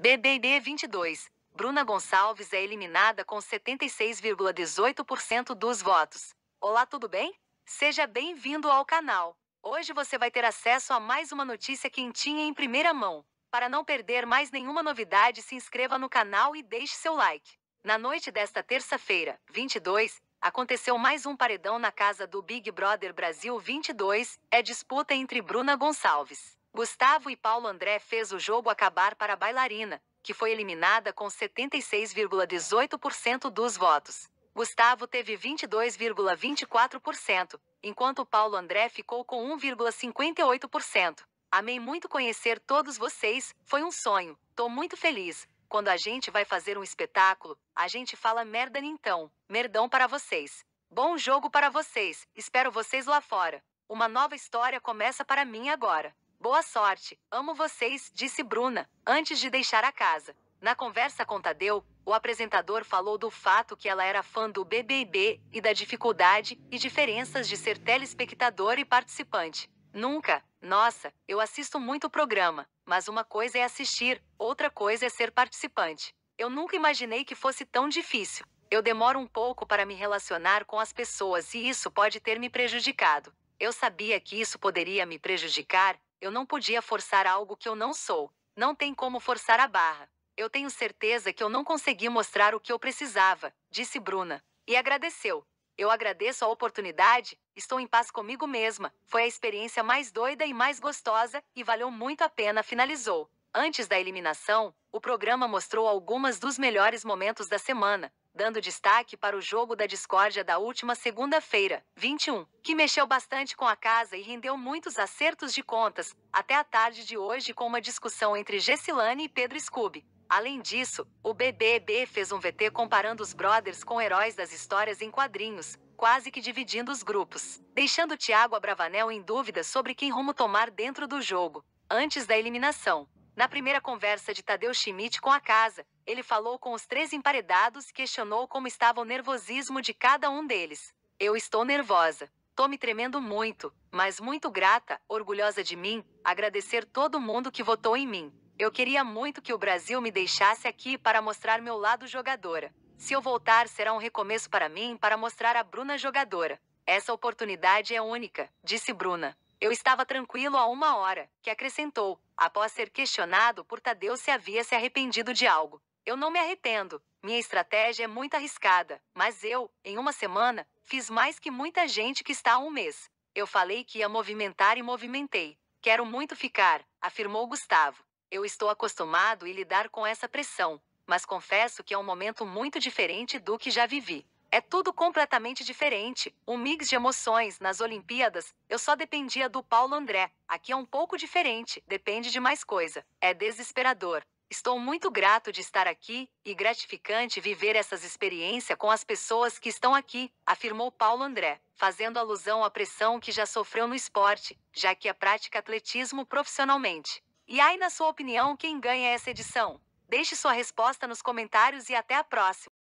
BBB 22. Bruna Gonçalves é eliminada com 76,18% dos votos. Olá, tudo bem? Seja bem-vindo ao canal. Hoje você vai ter acesso a mais uma notícia quentinha em primeira mão. Para não perder mais nenhuma novidade, se inscreva no canal e deixe seu like. Na noite desta terça-feira, 22, aconteceu mais um paredão na casa do Big Brother Brasil 22, é disputa entre Bruna Gonçalves. Gustavo e Paulo André fez o jogo acabar para a bailarina, que foi eliminada com 76,18% dos votos. Gustavo teve 22,24%, enquanto Paulo André ficou com 1,58%. Amei muito conhecer todos vocês, foi um sonho, tô muito feliz, quando a gente vai fazer um espetáculo, a gente fala merda então, merdão para vocês. Bom jogo para vocês, espero vocês lá fora. Uma nova história começa para mim agora. Boa sorte, amo vocês, disse Bruna, antes de deixar a casa. Na conversa com Tadeu, o apresentador falou do fato que ela era fã do BBB e da dificuldade e diferenças de ser telespectador e participante. Nunca, nossa, eu assisto muito o programa, mas uma coisa é assistir, outra coisa é ser participante. Eu nunca imaginei que fosse tão difícil. Eu demoro um pouco para me relacionar com as pessoas e isso pode ter me prejudicado. Eu sabia que isso poderia me prejudicar, eu não podia forçar algo que eu não sou. Não tem como forçar a barra. Eu tenho certeza que eu não consegui mostrar o que eu precisava, disse Bruna. E agradeceu. Eu agradeço a oportunidade, estou em paz comigo mesma. Foi a experiência mais doida e mais gostosa, e valeu muito a pena, finalizou. Antes da eliminação, o programa mostrou algumas dos melhores momentos da semana, dando destaque para o jogo da discórdia da última segunda-feira, 21, que mexeu bastante com a casa e rendeu muitos acertos de contas, até a tarde de hoje com uma discussão entre Gessilane e Pedro Scooby. Além disso, o BBB fez um VT comparando os brothers com heróis das histórias em quadrinhos, quase que dividindo os grupos, deixando Thiago Abravanel em dúvida sobre quem rumo tomar dentro do jogo, antes da eliminação. Na primeira conversa de Tadeu Schmidt com a casa, ele falou com os três emparedados e questionou como estava o nervosismo de cada um deles. Eu estou nervosa. Tô me tremendo muito, mas muito grata, orgulhosa de mim, agradecer todo mundo que votou em mim. Eu queria muito que o Brasil me deixasse aqui para mostrar meu lado jogadora. Se eu voltar, será um recomeço para mim para mostrar a Bruna jogadora. Essa oportunidade é única, disse Bruna. Eu estava tranquilo há uma hora, que acrescentou, após ser questionado por Tadeu se havia se arrependido de algo. Eu não me arrependo. Minha estratégia é muito arriscada, mas eu, em uma semana, fiz mais que muita gente que está há um mês. Eu falei que ia movimentar e movimentei. Quero muito ficar, afirmou Gustavo. Eu estou acostumado a lidar com essa pressão, mas confesso que é um momento muito diferente do que já vivi. É tudo completamente diferente, um mix de emoções. Nas Olimpíadas, eu só dependia do Paulo André. Aqui é um pouco diferente, depende de mais coisa. É desesperador. Estou muito grato de estar aqui e gratificante viver essas experiências com as pessoas que estão aqui, afirmou Paulo André, fazendo alusão à pressão que já sofreu no esporte, já que a é prática atletismo profissionalmente. E aí, na sua opinião, quem ganha essa edição? Deixe sua resposta nos comentários e até a próxima!